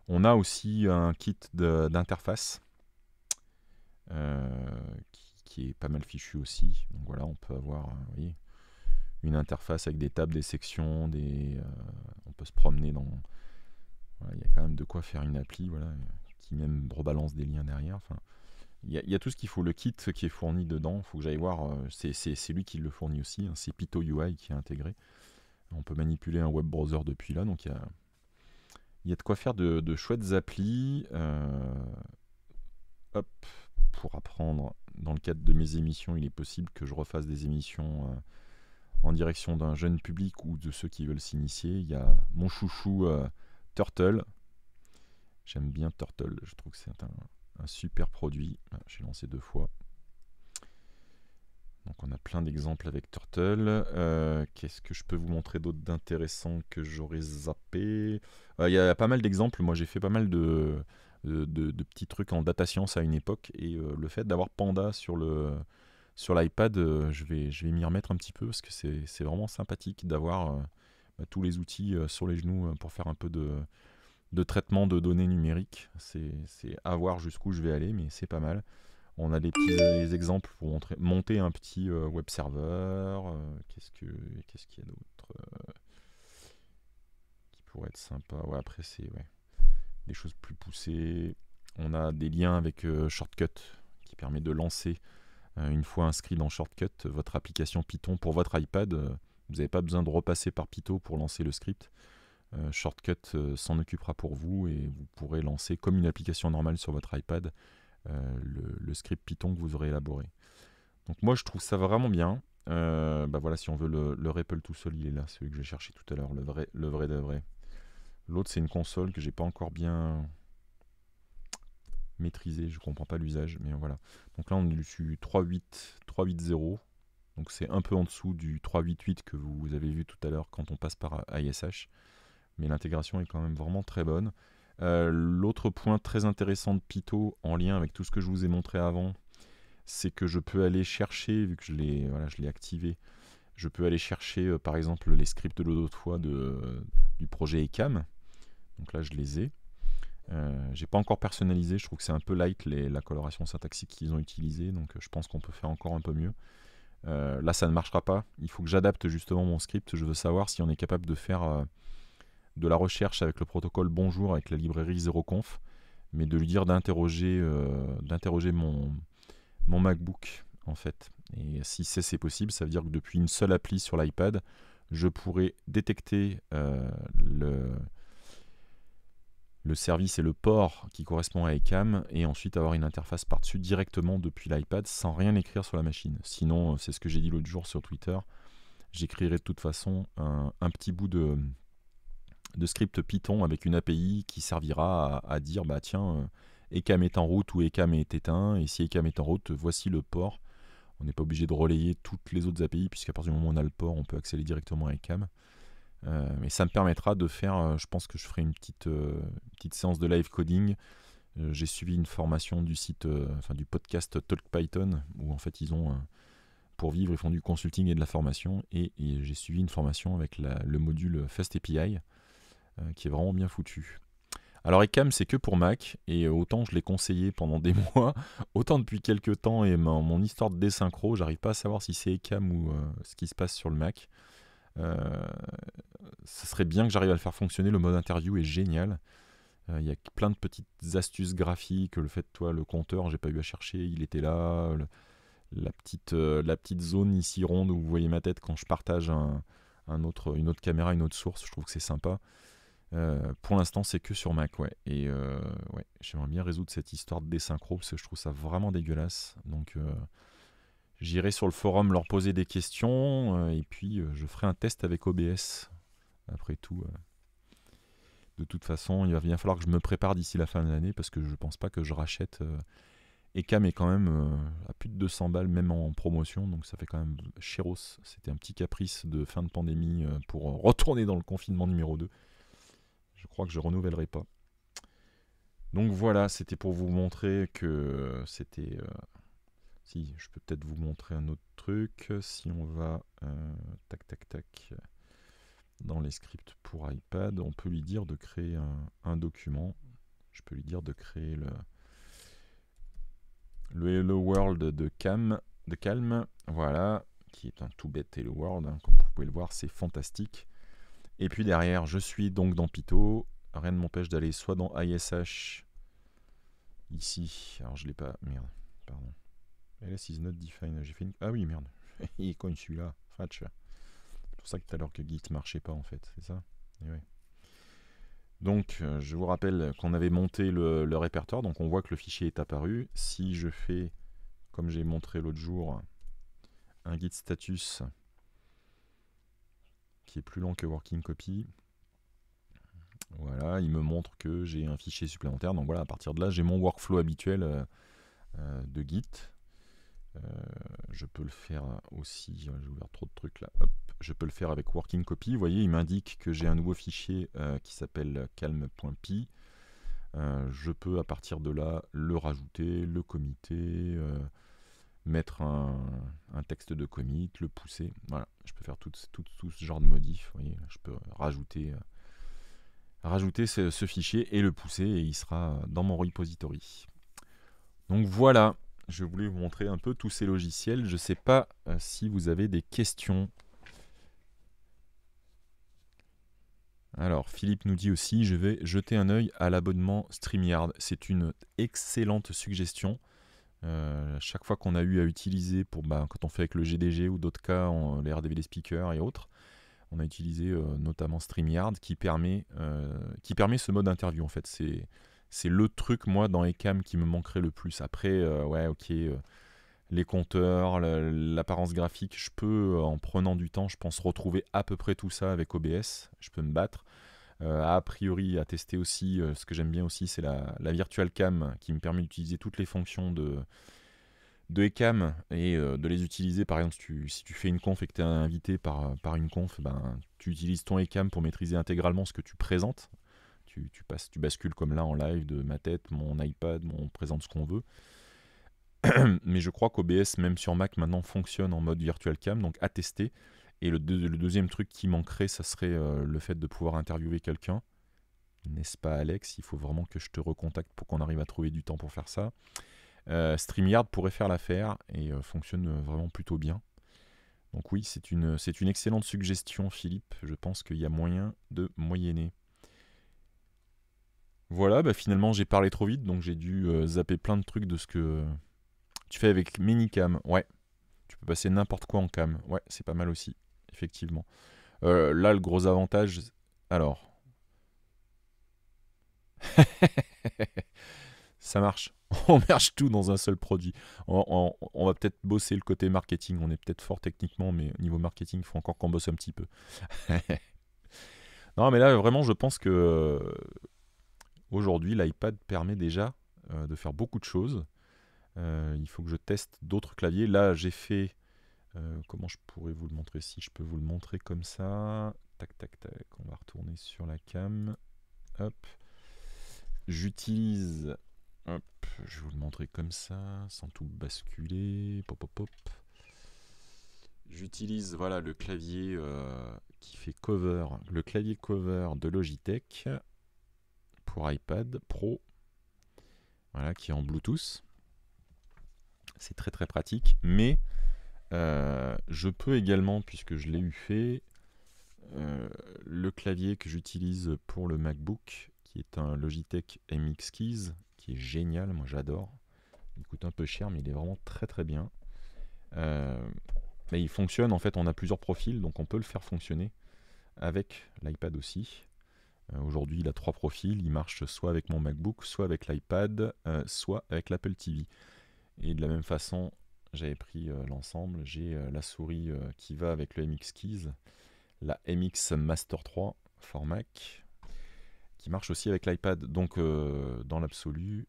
On a aussi un kit d'interface euh, qui, est pas mal fichu aussi. Donc voilà, on peut avoir euh, une interface avec des tables, des sections, des, euh, on peut se promener dans. il y a quand même de quoi faire une appli voilà, qui même rebalance des liens derrière il y, a tout ce qu'il faut, le kit qui est fourni dedans, il faut que j'aille voir, euh, c'est lui qui le fournit aussi, hein. c'est Pito UI qui est intégré. On peut manipuler un web browser depuis là, donc il y a, de quoi faire de, chouettes applis. Euh, hop, pour apprendre, dans le cadre de mes émissions, il est possible que je refasse des émissions euh, en direction d'un jeune public ou de ceux qui veulent s'initier. Il y a mon chouchou Turtle. J'aime bien Turtle, je trouve que c'est un, super produit. J'ai lancé deux fois. Donc on a plein d'exemples avec Turtle. Euh, qu'est-ce que je peux vous montrer d'autre d'intéressant que j'aurais zappé Il euh, y a pas mal d'exemples. Moi j'ai fait pas mal de, de, petits trucs en data science à une époque. Et euh, le fait d'avoir Panda sur le sur l'iPad, je vais, je vais m'y remettre un petit peu parce que c'est vraiment sympathique d'avoir bah, tous les outils sur les genoux pour faire un peu de, de traitement de données numériques. C'est à voir jusqu'où je vais aller, mais c'est pas mal. On a des petits euh, exemples pour monter un petit euh, web server. Euh, qu'est-ce qu'il y a d'autre qui pourrait être sympa ouais, Après, c'est des choses plus poussées. On a des liens avec Shortcut qui permet de lancer, une fois inscrit dans Shortcut, votre application Python pour votre iPad. vous n'avez pas besoin de repasser par Python pour lancer le script. Euh, Shortcut euh, s'en occupera pour vous et vous pourrez lancer comme une application normale sur votre iPad euh, le, script Python que vous aurez élaboré. Donc moi je trouve ça vraiment bien. bah voilà, si on veut le, le tout seul, il est là, celui que j'ai cherché tout à l'heure, le vrai, le vrai de vrai. L'autre, c'est une console que j'ai pas encore bien maîtrisée, je comprends pas l'usage, mais voilà. Donc là, on est dessus 3.8.0, donc c'est un peu en dessous du 3.8.8 que vous avez vu tout à l'heure quand on passe par ISH mais l'intégration est quand même vraiment très bonne. Euh, l'autre point très intéressant de Pito, en lien avec tout ce que je vous ai montré avant, c'est que je peux aller chercher, vu que je l'ai voilà, activé, je peux aller chercher euh, par exemple les scripts de l'autre fois de, euh, du projet ECAM. Donc là, je les ai. Je n'ai pas encore personnalisé, je trouve que c'est un peu light la coloration syntaxique qu'ils ont utilisée, donc je pense qu'on peut faire encore un peu mieux. là, ça ne marchera pas. Il faut que j'adapte justement mon script. Je veux savoir si on est capable de faire de la recherche avec le protocole Bonjour, avec la librairie ZeroConf, mais de lui dire d'interroger euh, d'interroger mon, mon MacBook, en fait. Et si c'est, possible, ça veut dire que depuis une seule appli sur l'iPad, je pourrais détecter euh, le, le service et le port qui correspond à ECAM et ensuite avoir une interface par-dessus directement depuis l'iPad sans rien écrire sur la machine. Sinon, euh, c'est ce que j'ai dit l'autre jour sur Twitter, j'écrirai de toute façon un petit bout de, de script Python avec une API qui servira à, dire bah tiens ECAM euh, est en route ou ECAM est éteint et si ECAM est en route voici le port on n'est pas obligé de relayer toutes les autres API puisqu'à partir du moment où on a le port on peut accéder directement à ECAM euh, mais ça me permettra de faire euh, je pense que je ferai une petite, petite séance de live coding j'ai suivi une formation du site enfin du podcast Talk Python où en fait ils ont pour vivre, ils font du consulting et de la formation. Et, j'ai suivi une formation avec le module Fast API, euh, qui est vraiment bien foutu. Alors ECAM c'est que pour Mac, et autant je l'ai conseillé pendant des mois, autant depuis quelques temps et mon, histoire de désynchro, j'arrive pas à savoir si c'est ECAM ou euh, ce qui se passe sur le Mac. Euh, ce ça serait bien que j'arrive à le faire fonctionner, le mode interview est génial. Il y a plein de petites astuces graphiques, le fait toi le compteur, j'ai pas eu à chercher, il était là, la, petite, zone ici ronde où vous voyez ma tête quand je partage une autre caméra, une autre source, je trouve que c'est sympa. Euh, pour l'instant, c'est que sur Mac, Et euh, ouais, j'aimerais bien résoudre cette histoire de désynchro parce que je trouve ça vraiment dégueulasse. Donc, euh, j'irai sur le forum leur poser des questions et puis je ferai un test avec OBS. Après tout, de toute façon, il va bien falloir que je me prépare d'ici la fin de l'année parce que je pense pas que je rachète. Ecam est quand même à plus de 200 balles, même en promotion, donc ça fait quand même chéros. C'était un petit caprice de fin de pandémie pour retourner dans le confinement numéro 2 je crois que je renouvellerai pas. Donc voilà, c'était pour vous montrer que c'était... Euh, si, je peux peut-être vous montrer un autre truc. Si on va... Euh, tac, tac, tac. Dans les scripts pour iPad, on peut lui dire de créer un, document. Je peux lui dire de créer le... Le Hello World de Cam, de Calme, voilà, qui est un tout bête Hello World, hein. comme vous pouvez le voir, c'est fantastique. Et puis derrière, je suis donc dans Pito. Rien ne m'empêche d'aller soit dans ISH, ici. Alors je l'ai pas. Merde, pardon. LS is not defined. J'ai fait Ah oui, merde. Il est con celui-là. Fetch. C'est pour ça que tout à l'heure que Git marchait pas en fait, c'est ça eh Donc, euh, je vous rappelle qu'on avait monté le, répertoire, donc on voit que le fichier est apparu. Si je fais, comme j'ai montré l'autre jour, un git status qui est plus lent que Working Copy. Voilà, il me montre que j'ai un fichier supplémentaire. Donc voilà, à partir de là, j'ai mon workflow habituel euh, euh, de Git. Euh, je peux le faire aussi, j'ai ouvert trop de trucs là, je peux le faire avec Working Copy. Vous voyez, il m'indique que j'ai un nouveau fichier qui s'appelle calm.py. je peux à partir de là le rajouter, le comiter, mettre un, un, texte de commit, le pousser. Voilà je peux faire tout, ce genre de modif. je peux euh, rajouter, ce, ce, fichier et le pousser et il sera euh, dans mon repository. Donc voilà, je voulais vous montrer un peu tous ces logiciels. Je ne sais pas euh, si vous avez des questions. Alors, Philippe nous dit aussi, je vais jeter un œil à l'abonnement StreamYard. C'est une excellente suggestion. Euh, chaque fois qu'on a eu à utiliser, pour, bah, quand on fait avec le GDG ou d'autres cas, les les des speakers et autres, on a utilisé euh, notamment StreamYard qui permet, euh, qui permet ce mode interview en fait. C'est, le truc, moi, dans ECAM qui me manquerait le plus. Après, ouais, ok, les compteurs, l'apparence graphique, je peux, en prenant du temps, je pense retrouver à peu près tout ça avec OBS. Je peux me battre. Euh, a priori, à tester aussi, euh, ce que j'aime bien aussi, c'est la, la Virtual Cam qui me permet d'utiliser toutes les fonctions de, de Ecam et euh, de les utiliser. Par exemple, si tu, fais une conf et que tu es invité par, par une conf, ben, tu utilises ton Ecam pour maîtriser intégralement ce que tu présentes. Tu, tu, passes, tu bascules comme là en live de ma tête, mon iPad, on présente ce qu'on veut. Mais je crois qu'OBS, même sur Mac, maintenant fonctionne en mode Virtual Cam, donc à tester. Et le, deuxième truc qui manquerait, ça serait euh, le fait de pouvoir interviewer quelqu'un. N'est-ce pas Alex Il faut vraiment que je te recontacte pour qu'on arrive à trouver du temps pour faire ça. Euh, StreamYard pourrait faire l'affaire et euh, fonctionne vraiment plutôt bien. Donc oui, c'est une, c'est une excellente suggestion Philippe. Je pense qu'il y a moyen de moyenner. Voilà, bah finalement j'ai parlé trop vite, donc j'ai dû zapper plein de trucs de ce que tu fais avec Minicam. Ouais, tu peux passer n'importe quoi en cam. Ouais, c'est pas mal aussi effectivement. Euh, là, le gros avantage. Alors. ça marche. On merge tout dans un seul produit. On, va peut-être bosser le côté marketing. On est peut-être fort techniquement, mais au niveau marketing, il faut encore qu'on bosse un petit peu. non, mais là, vraiment, je pense que euh, aujourd'hui, l'iPad permet déjà euh, de faire beaucoup de choses. il faut que je teste d'autres claviers. Là, j'ai fait euh, comment je pourrais vous le montrer Si je peux vous le montrer comme ça. Tac, tac, tac. On va retourner sur la cam. Hop. J'utilise. Hop. Je vais vous le montrer comme ça, sans tout basculer. Pop, pop, pop. J'utilise voilà le clavier euh, qui fait cover, le clavier cover de Logitech pour iPad Pro, voilà qui est en Bluetooth. C'est très très pratique, mais euh, je peux également, puisque je l'ai eu fait, euh, le clavier que j'utilise pour le MacBook, qui est un Logitech MX Keys, qui est génial, moi j'adore. Il coûte un peu cher, mais il est vraiment très très bien. Euh, mais il fonctionne, en fait, on a plusieurs profils, donc on peut le faire fonctionner avec l'iPad aussi. Aujourd'hui, il a trois profils, il marche soit avec mon MacBook, soit avec l'iPad, soit avec l'Apple TV. Et de la même façon, j'avais pris euh, l'ensemble. J'ai euh, la souris euh, qui va avec le MX Keys, la MX Master 3 Mac. qui marche aussi avec l'iPad. Donc dans l'absolu,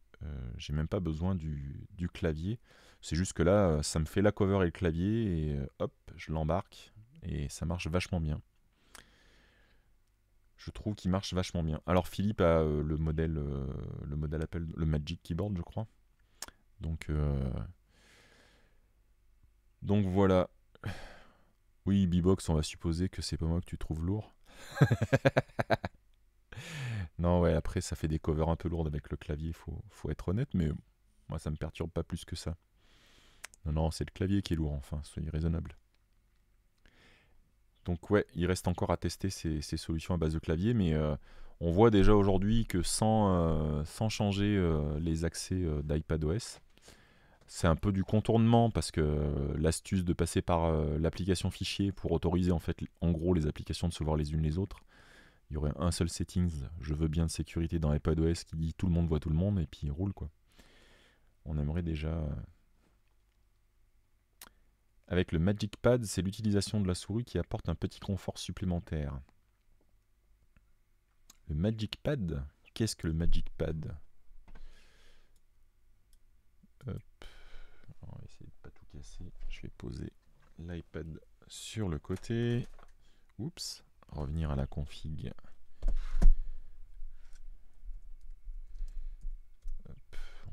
j'ai même pas besoin du, clavier. C'est juste que là, ça me fait la cover et le clavier, et hop, je l'embarque, et ça marche vachement bien je trouve qu'il marche vachement bien. Alors Philippe a le modèle, le modèle Apple, le Magic Keyboard, je crois. Donc donc voilà. Oui, b on va supposer que c'est pas moi que tu trouves lourd. non, ouais, après, ça fait des covers un peu lourdes avec le clavier, faut, faut être honnête, mais moi, ça me perturbe pas plus que ça. Non, non, c'est le clavier qui est lourd, enfin, soyez raisonnable. Donc ouais, il reste encore à tester ces, solutions à base de clavier, mais euh, on voit déjà aujourd'hui que sans, euh, sans changer euh, les accès d'iPadOS, c'est un peu du contournement parce que euh, l'astuce de passer par euh, l'application fichier pour autoriser en fait en gros les applications de se voir les unes les autres, il y aurait un seul settings, je veux bien de sécurité dans iPadOS qui dit tout le monde voit tout le monde et puis il roule quoi. On aimerait déjà euh, avec le Magic Pad, c'est l'utilisation de la souris qui apporte un petit confort supplémentaire. Le Magic Pad, qu'est-ce que le Magic Pad Hop. Je vais poser l'iPad sur le côté. Oups, revenir à la config.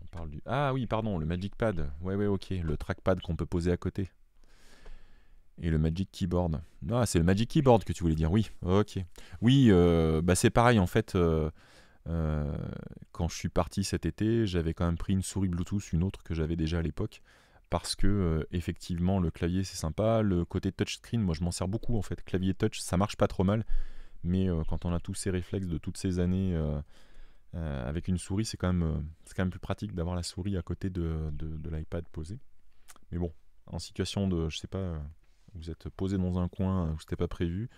on parle du... Ah oui, pardon, le Magic Pad. Ouais, ouais, ok, le trackpad qu'on peut poser à côté. Et le Magic Keyboard. Non, c'est le Magic Keyboard que tu voulais dire, oui. Ok. Oui, euh, bah c'est pareil, en fait... Euh, euh, quand je suis parti cet été, j'avais quand même pris une souris Bluetooth, une autre que j'avais déjà à l'époque parce que euh, effectivement le clavier c'est sympa, le côté touchscreen, moi je m'en sers beaucoup en fait, clavier touch ça marche pas trop mal, mais euh, quand on a tous ces réflexes de toutes ces années euh, avec une souris c'est quand, même, quand même plus pratique d'avoir la souris à côté de, l'iPad posé. Mais bon, en situation de, je sais pas, vous êtes posé dans un coin où c'était pas prévu,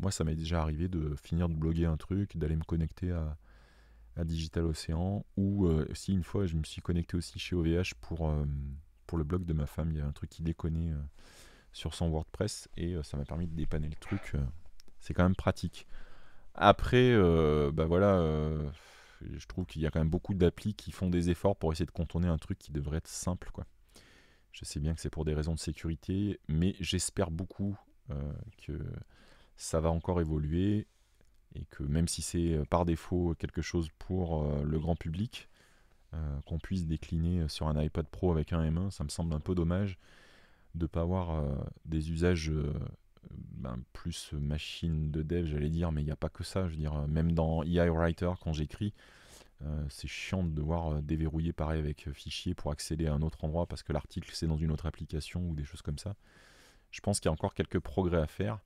moi ça m'est déjà arrivé de finir de bloguer un truc, d'aller me connecter à, à Digital Ocean, ou si une fois je me suis connecté aussi chez OVH pour pour le blog de ma femme, il y a un truc qui déconnait euh, sur son WordPress et euh, ça m'a permis de dépanner le truc. Euh, c'est quand même pratique. Après, bah voilà, je trouve qu'il y a quand même beaucoup d'applis qui font des efforts pour essayer de contourner un truc qui devrait être simple, quoi. Je sais bien que c'est pour des raisons de sécurité, mais j'espère beaucoup que ça va encore évoluer et que même si c'est par défaut quelque chose pour le grand public, euh, qu'on puisse décliner sur un iPad Pro avec un M1. Ça me semble un peu dommage de ne pas avoir euh, des usages euh, ben, plus machine de dev, j'allais dire, mais il n'y a pas que ça. Je veux dire, même dans EI Writer, quand j'écris, c'est chiant de devoir déverrouiller pareil avec fichier pour accéder à un autre endroit parce que l'article c'est dans une autre application ou des choses comme ça. Je pense qu'il y a encore quelques progrès à faire.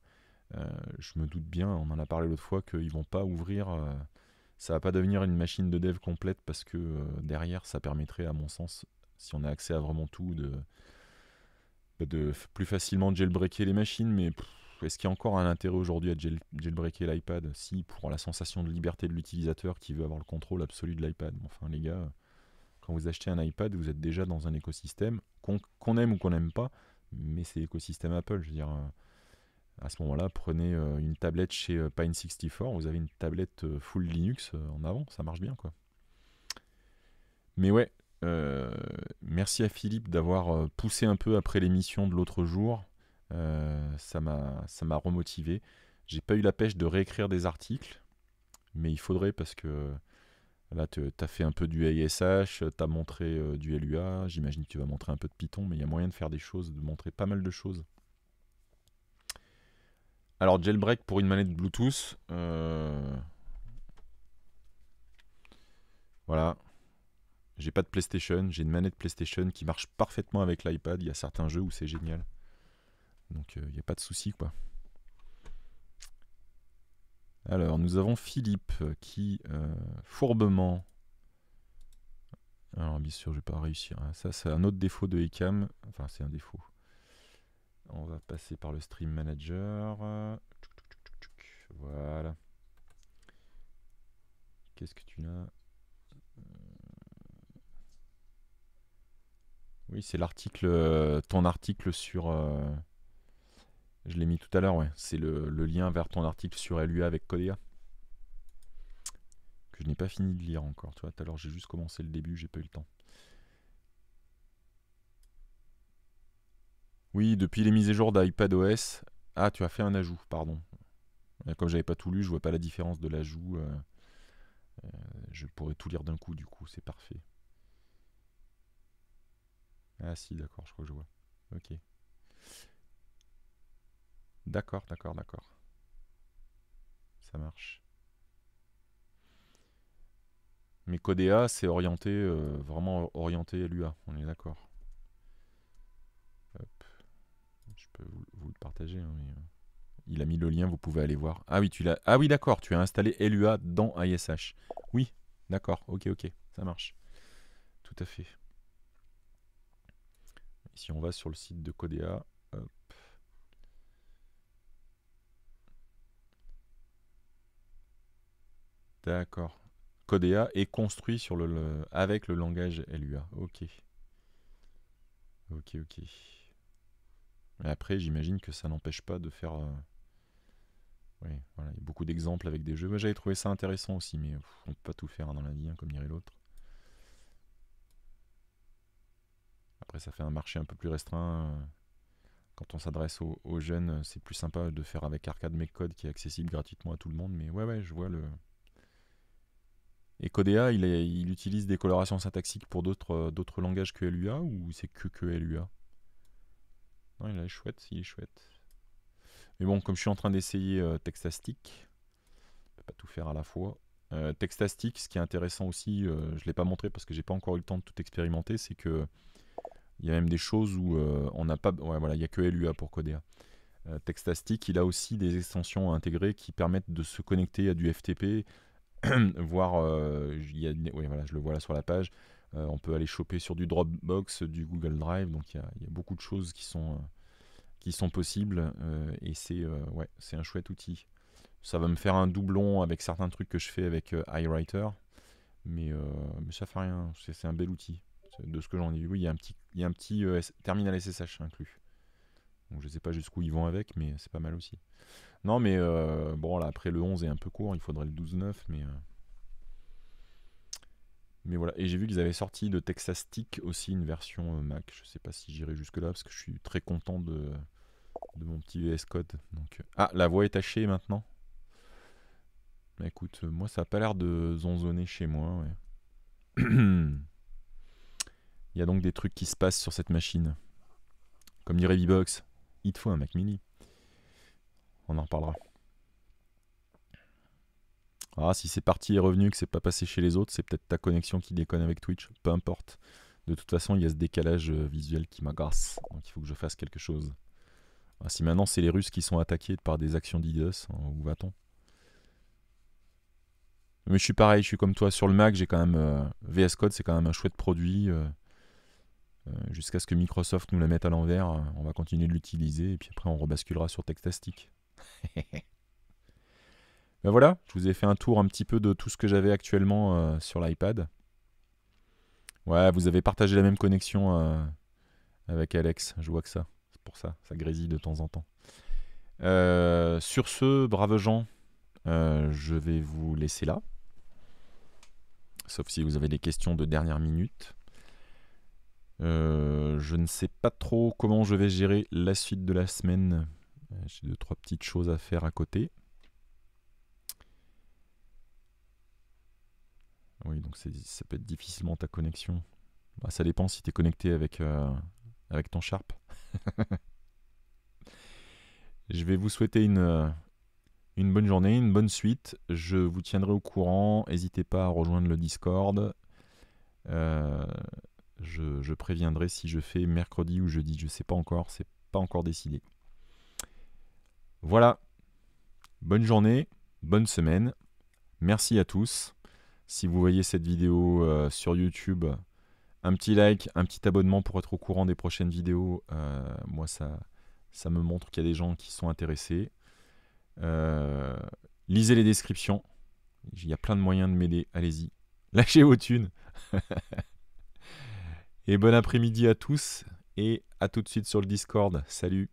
je me doute bien, on en a parlé l'autre fois, qu'ils vont pas ouvrir ça va pas devenir une machine de dev complète parce que euh, derrière, ça permettrait, à mon sens, si on a accès à vraiment tout, de, bah, plus facilement jailbreaker les machines. Mais est-ce qu'il y a encore un intérêt aujourd'hui à jail jailbreaker l'iPad Si, pour la sensation de liberté de l'utilisateur qui veut avoir le contrôle absolu de l'iPad. Enfin, les gars, quand vous achetez un iPad, vous êtes déjà dans un écosystème qu'on aime ou qu'on n'aime pas, mais c'est l'écosystème Apple. Je veux dire. Euh, à ce moment-là, prenez euh, une tablette chez euh, Pine64, vous avez une tablette euh, full Linux en avant, ça marche bien quoi. Mais ouais, merci à Philippe d'avoir poussé un peu après l'émission de l'autre jour. ça m'a remotivé. J'ai pas eu la pêche de réécrire des articles, mais il faudrait parce que là, tu as fait un peu du ASH, tu as montré du LUA, j'imagine que tu vas montrer un peu de Python, mais il y a moyen de faire des choses, de montrer pas mal de choses. Alors, jailbreak pour une manette Bluetooth. Euh, voilà. J'ai pas de PlayStation, j'ai une manette PlayStation qui marche parfaitement avec l'iPad. Il y a certains jeux où c'est génial. Donc, euh, il n'y a pas de souci, quoi. Alors, nous avons Philippe euh, qui, fourbement... Alors, bien sûr, je vais pas réussir. Hein. Ça, c'est un autre défaut de Ecam. Enfin, c'est un défaut. On va passer par le Stream Manager. Voilà. Qu'est-ce que tu as euh, Oui, c'est l'article, euh, ton article sur... Euh, je l'ai mis tout à l'heure, ouais. C'est le, lien vers ton article sur LUA avec Codea. Que je n'ai pas fini de lire encore, tu vois. Tout à l'heure, j'ai juste commencé le début, j'ai pas eu le temps. Oui, depuis les mises à jour d'iPadOS. Ah, tu as fait un ajout, pardon. Euh, comme j'avais pas tout lu, je vois pas la différence de l'ajout. Euh, euh, je pourrais tout lire d'un coup, du coup, c'est parfait. Ah si, d'accord, je crois que je vois. Ok. D'accord, d'accord, d'accord. Ça marche. Mais Codea, c'est orienté, vraiment orienté l'UA, on est d'accord. vous, le partagez, hein, euh, il a mis le lien, vous pouvez aller voir. Ah oui, tu l'as. Ah oui, d'accord, tu as installé LUA dans ISH. Oui, d'accord, ok, ok, ça marche. Tout à fait. Si on va sur le site de Codea. D'accord. Codea est construit sur le, avec le langage LUA. Ok. Ok, ok après, j'imagine que ça n'empêche pas de faire. Euh, oui, voilà, il y a beaucoup d'exemples avec des jeux. j'avais trouvé ça intéressant aussi, mais on on peut pas tout faire dans la vie, hein, comme dirait l'autre. Après, ça fait un marché un peu plus restreint. Euh. Quand on s'adresse aux, jeunes, euh, c'est plus sympa de faire avec Arcade Make qui est accessible gratuitement à tout le monde. Mais ouais, ouais, je vois le. Et Codea, il, il utilise des colorations syntaxiques pour d'autres langages que LUA ou c'est que, que LUA non, il est chouette, il est chouette. Mais bon, comme je suis en train d'essayer euh, Textastic, ne peut pas tout faire à la fois. Euh, Textastic, ce qui est intéressant aussi, euh, je ne l'ai pas montré parce que j'ai pas encore eu le temps de tout expérimenter, c'est que il y a même des choses où on n'a pas. Ouais, voilà, il n'y a que LUA pour coder. Textastic, il a aussi des extensions intégrées qui permettent de se connecter à du FTP, voire. il voilà, je le vois là sur la page. Euh, on peut aller choper sur du Dropbox, du Google Drive, donc il y, a beaucoup de choses qui sont, euh, qui sont possibles euh, et c'est ouais, un chouette outil. Ça va me faire un doublon avec certains trucs que je fais avec iWriter, mais, mais, ça fait rien, c'est un bel outil. De ce que j'en ai vu, il y a un petit, un petit terminal SSH inclus. Donc je sais pas jusqu'où ils vont avec, mais c'est pas mal aussi. Non, mais bon, là, après le 11 est un peu court, il faudrait le 12-9, mais. Mais voilà, et j'ai vu qu'ils avaient sorti de Texas Stick aussi une version euh, Mac. Je sais pas si j'irai jusque-là parce que je suis très content de, mon petit VS Code. Donc... Euh, ah, la voix est tachée maintenant bah, écoute, euh, moi ça a pas l'air de zonzonner chez moi. Il y a donc des trucs qui se passent sur cette machine. Comme dirait v il te faut un Mac Mini. On en reparlera. Ah, si c'est parti et revenu, que c'est pas passé chez les autres, c'est peut-être ta connexion qui déconne avec Twitch. Peu importe. De toute façon, il y a ce décalage euh, visuel qui m'agace. Donc il faut que je fasse quelque chose. Ah, si maintenant c'est les Russes qui sont attaqués par des actions d'IDOS, e hein, où va-t-on Mais je suis pareil, je suis comme toi sur le Mac, j'ai quand même. Euh, VS Code, c'est quand même un chouette produit. Euh, jusqu'à ce que Microsoft nous la mette à l'envers, on va continuer de l'utiliser et puis après on rebasculera sur Textastic. Ben voilà, je vous ai fait un tour un petit peu de tout ce que j'avais actuellement euh, sur l'iPad. Ouais, vous avez partagé la même connexion euh, avec Alex, je vois que ça. C'est pour ça, ça grésille de temps en temps. Euh, sur ce, braves gens, je vais vous laisser là. Sauf si vous avez des questions de dernière minute. je ne sais pas trop comment je vais gérer la suite de la semaine. J'ai deux, trois petites choses à faire à côté. Oui, donc ça peut être difficilement ta connexion. Bah, ça dépend si tu es connecté avec, euh, avec ton Sharp. Je vais vous souhaiter euh, une, bonne journée, une bonne suite. Je vous tiendrai au courant. N'hésitez pas à rejoindre le Discord. Euh, je, je, préviendrai si je fais mercredi ou jeudi. Je ne sais pas encore. C'est pas encore décidé. Voilà. Bonne journée. Bonne semaine. Merci à tous. Si vous voyez cette vidéo euh, sur YouTube, un petit like, un petit abonnement pour être au courant des prochaines vidéos. Euh, moi, ça, ça me montre qu'il y a des gens qui sont intéressés. Euh, lisez les descriptions. Il y a plein de moyens de m'aider. Allez-y. Lâchez vos thunes. et bon après-midi à tous. Et à tout de suite sur le Discord. Salut.